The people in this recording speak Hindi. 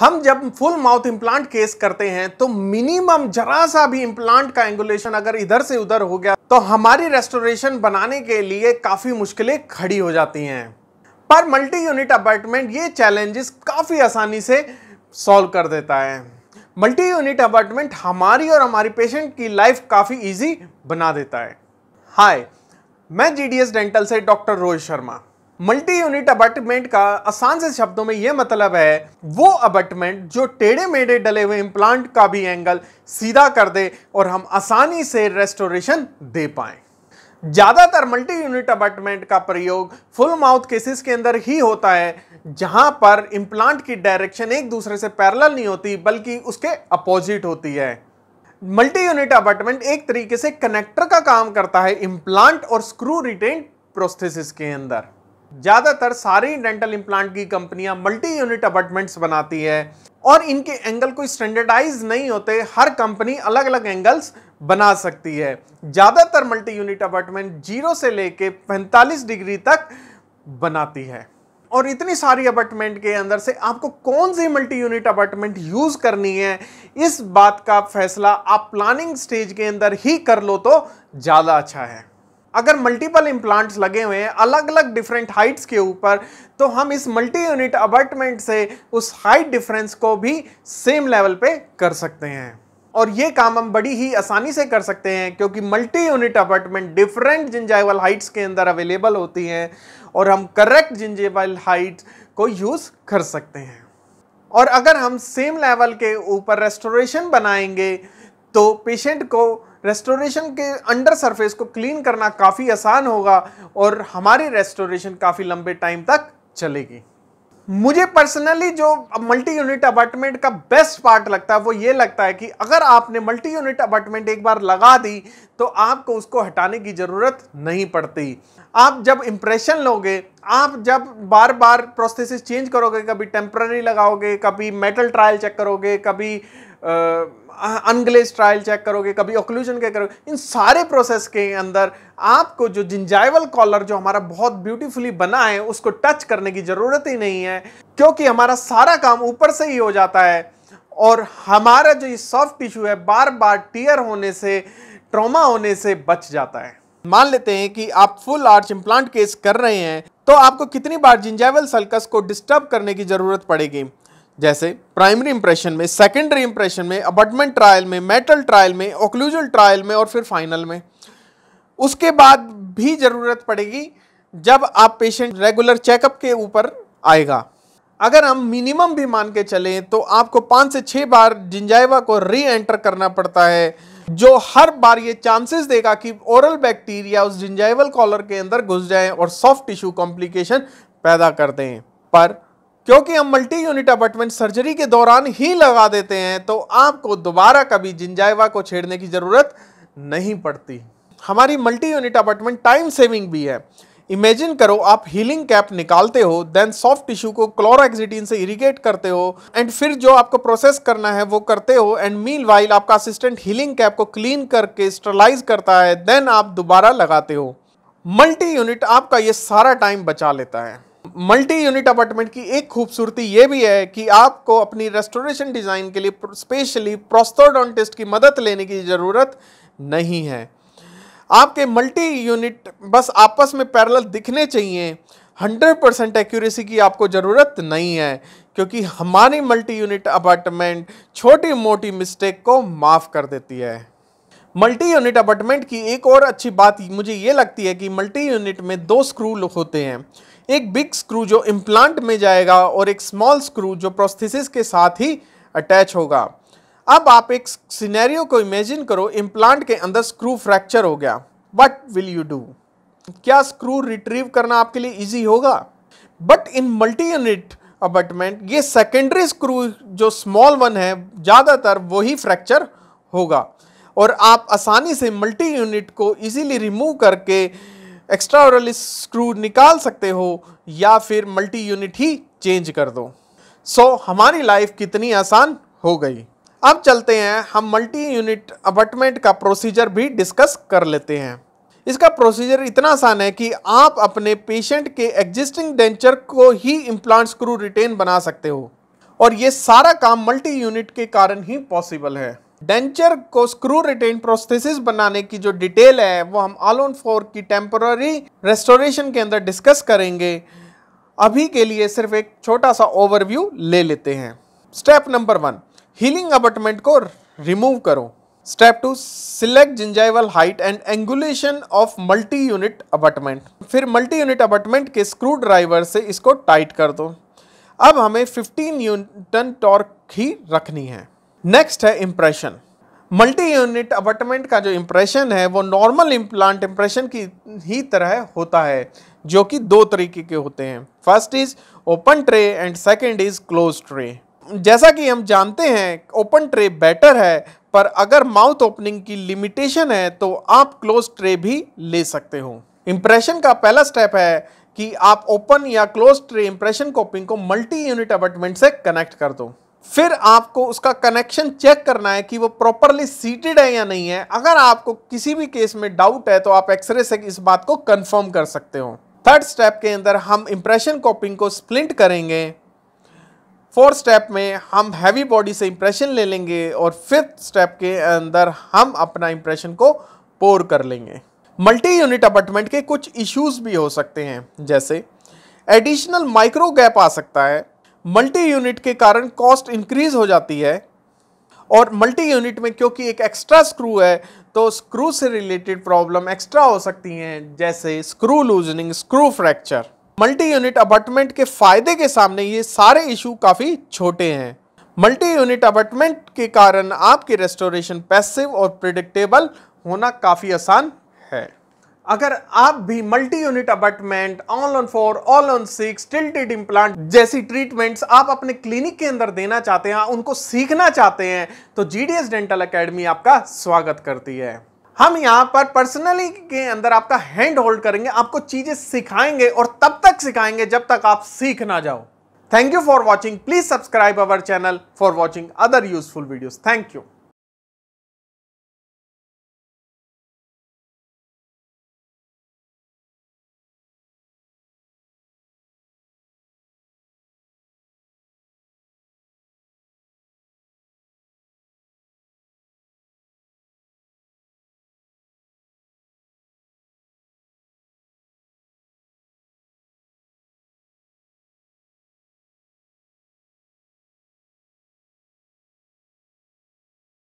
हम जब फुल माउथ इम्प्लांट केस करते हैं तो मिनिमम जरा सा भी इम्प्लांट का एंगुलेशन अगर इधर से उधर हो गया तो हमारी रेस्टोरेशन बनाने के लिए काफ़ी मुश्किलें खड़ी हो जाती हैं पर मल्टी यूनिट अपार्टमेंट ये चैलेंजेस काफ़ी आसानी से सॉल्व कर देता है मल्टी यूनिट अपार्टमेंट हमारी और हमारी पेशेंट की लाइफ काफ़ी ईजी बना देता है हाय मैं जी डेंटल से doctor Rohit Sharma multi unit abutment का आसान से शब्दों में यह मतलब है वो अबटमेंट जो टेढ़े मेढ़े डले हुए इम्प्लांट का भी एंगल सीधा कर दे और हम आसानी से रेस्टोरेशन दे पाए ज़्यादातर मल्टी यूनिट अबटमेंट का प्रयोग फुल माउथ केसेस के अंदर ही होता है जहां पर इम्प्लांट की डायरेक्शन एक दूसरे से पैरल नहीं होती बल्कि उसके अपोजिट होती है मल्टी यूनिट अबटमेंट एक तरीके से कनेक्टर का काम करता है इम्प्लांट और स्क्रू रिटेन प्रोस्थेसिस के अंदर ज़्यादातर सारी डेंटल इम्प्लांट की कंपनियां मल्टी यूनिट अपार्टमेंट्स बनाती है और इनके एंगल कोई स्टैंडर्डाइज नहीं होते हर कंपनी अलग अलग एंगल्स बना सकती है ज़्यादातर मल्टी यूनिट अपार्टमेंट जीरो से लेके 45 डिग्री तक बनाती है और इतनी सारी अपार्टमेंट के अंदर से आपको कौन सी मल्टी यूनिट अपार्टमेंट यूज़ करनी है इस बात का फैसला आप प्लानिंग स्टेज के अंदर ही कर लो तो ज़्यादा अच्छा है अगर मल्टीपल इम्प्लांट्स लगे हुए हैं अलग अलग डिफरेंट हाइट्स के ऊपर तो हम इस मल्टी यूनिट अबर्टमेंट से उस हाइट डिफरेंस को भी सेम लेवल पे कर सकते हैं और ये काम हम बड़ी ही आसानी से कर सकते हैं क्योंकि multi unit apartment different gingival heights के अंदर अवेलेबल होती हैं और हम करेक्ट जिंजेबल हाइट को यूज़ कर सकते हैं और अगर हम सेम लेवल के ऊपर रेस्टोरेशन बनाएंगे तो पेशेंट को रेस्टोरेशन के अंडर सरफेस को क्लीन करना काफ़ी आसान होगा और हमारी रेस्टोरेशन काफ़ी लंबे टाइम तक चलेगी मुझे पर्सनली जो मल्टी यूनिट अपार्टमेंट का बेस्ट पार्ट लगता है वो ये लगता है कि अगर आपने मल्टी यूनिट अपार्टमेंट एक बार लगा दी तो आपको उसको हटाने की ज़रूरत नहीं पड़ती आप जब इम्प्रेशन लोगे आप जब बार बार प्रोसेस चेंज करोगे कभी टेम्प्ररी लगाओगे कभी मेटल ट्रायल चेक करोगे कभी अनग्लेज ट्रायल चेक करोगे कभी ओक्लूजन के करोगे इन सारे प्रोसेस के अंदर आपको जो जिंजाइवल कॉलर जो हमारा बहुत ब्यूटीफुली बना है उसको टच करने की ज़रूरत ही नहीं है क्योंकि हमारा सारा काम ऊपर से ही हो जाता है और हमारा जो ये सॉफ्ट टिश्यू है बार बार टीयर होने से ट्रोमा होने से बच जाता है मान लेते हैं कि आप फुल आर्च इम्प्लांट केस कर रहे हैं तो आपको कितनी बार जिंजाइवल सल्कस को डिस्टर्ब करने की ज़रूरत पड़ेगी जैसे प्राइमरी इंप्रेशन में सेकेंडरी इंप्रेशन में अबटमेंट ट्रायल में मेटल ट्रायल में ओक्लूजल ट्रायल में और फिर फाइनल में उसके बाद भी ज़रूरत पड़ेगी जब आप पेशेंट रेगुलर चेकअप के ऊपर आएगा अगर हम मिनिमम भी मान के चलें तो आपको पाँच से छः बार जिंजाइवा को री एंटर करना पड़ता है जो हर बार ये चांसेस देगा कि ओरल बैक्टीरिया उस जिंजाइवल कॉलर के अंदर घुस जाए और सॉफ्ट टिश्यू कॉम्प्लिकेशन पैदा कर दें पर क्योंकि हम मल्टी यूनिट अपार्टमेंट सर्जरी के दौरान ही लगा देते हैं तो आपको दोबारा कभी जिंजाइवा को छेड़ने की ज़रूरत नहीं पड़ती हमारी multi unit apartment time saving भी है इमेजिन करो आप हीलिंग कैप निकालते हो देन सॉफ्ट टिश्यू को क्लोराक्सिटीन से इरिगेट करते हो एंड फिर जो आपको प्रोसेस करना है वो करते हो एंड मील वाइल आपका असिस्टेंट हीलिंग कैप को क्लीन करके स्टरलाइज करता है देन आप दोबारा लगाते हो मल्टी यूनिट आपका ये सारा टाइम बचा लेता है मल्टी यूनिट अपार्टमेंट की एक खूबसूरती ये भी है कि आपको अपनी रेस्टोरेशन डिज़ाइन के लिए स्पेशली प्रोस्टोडोंटिस्ट की मदद लेने की ज़रूरत नहीं है आपके मल्टी यूनिट बस आपस में पैरेलल दिखने चाहिए 100 परसेंट एक्यूरेसी की आपको ज़रूरत नहीं है क्योंकि हमारी मल्टी यूनिट अपार्टमेंट छोटी मोटी मिस्टेक को माफ़ कर देती है मल्टी यूनिट अपार्टमेंट की एक और अच्छी बात मुझे ये लगती है कि मल्टी यूनिट में दो स्क्रू होते हैं एक बिग स्क्रू जो इम्प्लांट में जाएगा और एक स्मॉल स्क्रू जो प्रोस्थिस के साथ ही अटैच होगा अब आप एक सिनेरियो को इमेजिन करो इम्प्लांट के अंदर स्क्रू फ्रैक्चर हो गया वट विल यू डू क्या स्क्रू रिट्रीव करना आपके लिए ईजी होगा but in multi unit abutment ये सेकेंडरी स्क्रू जो स्मॉल वन है ज़्यादातर वही फ्रैक्चर होगा और आप आसानी से मल्टी यूनिट को इजीली रिमूव करके एक्स्ट्रा ओरल स्क्रू निकाल सकते हो या फिर मल्टी यूनिट ही चेंज कर दो सो so, हमारी लाइफ कितनी आसान हो गई अब चलते हैं हम मल्टी यूनिट अपार्टमेंट का प्रोसीजर भी डिस्कस कर लेते हैं इसका प्रोसीजर इतना आसान है कि आप अपने पेशेंट के एग्जिस्टिंग डेंचर को ही इम्प्लांट स्क्रू रिटेन बना सकते हो और ये सारा काम मल्टी यूनिट के कारण ही पॉसिबल है डेंचर को स्क्रू रिटेन प्रोस्थेसिस बनाने की जो डिटेल है वो हम ऑन फोर की टेम्पररी रेस्टोरेशन के अंदर डिस्कस करेंगे अभी के लिए सिर्फ एक छोटा सा ओवरव्यू ले लेते हैं step number one healing abutment को रिमूव करो step two select gingival height and angulation of multi unit abutment फिर मल्टी यूनिट अबटमेंट के स्क्रू ड्राइवर से इसको टाइट कर दो अब हमें 15 न्यूटन टॉर्क ही रखनी है नेक्स्ट है इम्प्रेशन मल्टी यूनिट अबटमेंट का जो इम्प्रेशन है वो नॉर्मल इम्प्लांट इम्प्रेशन की ही तरह होता है जो कि दो तरीके के होते हैं first is open tray and second is close tray जैसा कि हम जानते हैं ओपन ट्रे बेटर है पर अगर माउथ ओपनिंग की लिमिटेशन है तो आप क्लोज ट्रे भी ले सकते हो इम्प्रेशन का पहला स्टेप है कि आप ओपन या क्लोज ट्रे इम्प्रेशन कॉपिंग को मल्टी यूनिट अपार्टमेंट से कनेक्ट कर दो फिर आपको उसका कनेक्शन चेक करना है कि वो प्रॉपरली सीटेड है या नहीं है अगर आपको किसी भी केस में डाउट है तो आप एक्सरे से इस बात को कंफर्म कर सकते हो थर्ड स्टेप के अंदर हम इम्प्रेशन कॉपिंग को स्प्लिंट करेंगे फोर्थ स्टेप में हम हैवी बॉडी से इंप्रेशन ले लेंगे और फिफ्थ स्टेप के अंदर हम अपना इंप्रेशन को पोर कर लेंगे मल्टी यूनिट अपार्टमेंट के कुछ इश्यूज भी हो सकते हैं जैसे एडिशनल माइक्रो गैप आ सकता है मल्टी यूनिट के कारण कॉस्ट इंक्रीज हो जाती है और मल्टी यूनिट में क्योंकि एक एक्स्ट्रा स्क्रू है तो स्क्रू से रिलेटेड प्रॉब्लम एक्स्ट्रा हो सकती हैं जैसे screw loosening screw fracture multi unit apartment के फायदे के सामने ये सारे इशू काफ़ी छोटे हैं मल्टी यूनिट अपार्टमेंट के कारण आपके रेस्टोरेशन पैसिव और प्रिडिक्टेबल होना काफ़ी आसान है अगर आप भी multi unit apartment all on four all on six tilted implant जैसी ट्रीटमेंट्स आप अपने क्लिनिक के अंदर देना चाहते हैं उनको सीखना चाहते हैं तो जीडीएस डेंटल एकेडमी आपका स्वागत करती है हम यहाँ पर पर्सनली के अंदर आपका हैंड होल्ड करेंगे आपको चीज़ें सिखाएंगे और तब तक सिखाएंगे जब तक आप सीख ना जाओ thank you for watching please subscribe our channel for watching other useful videos thank you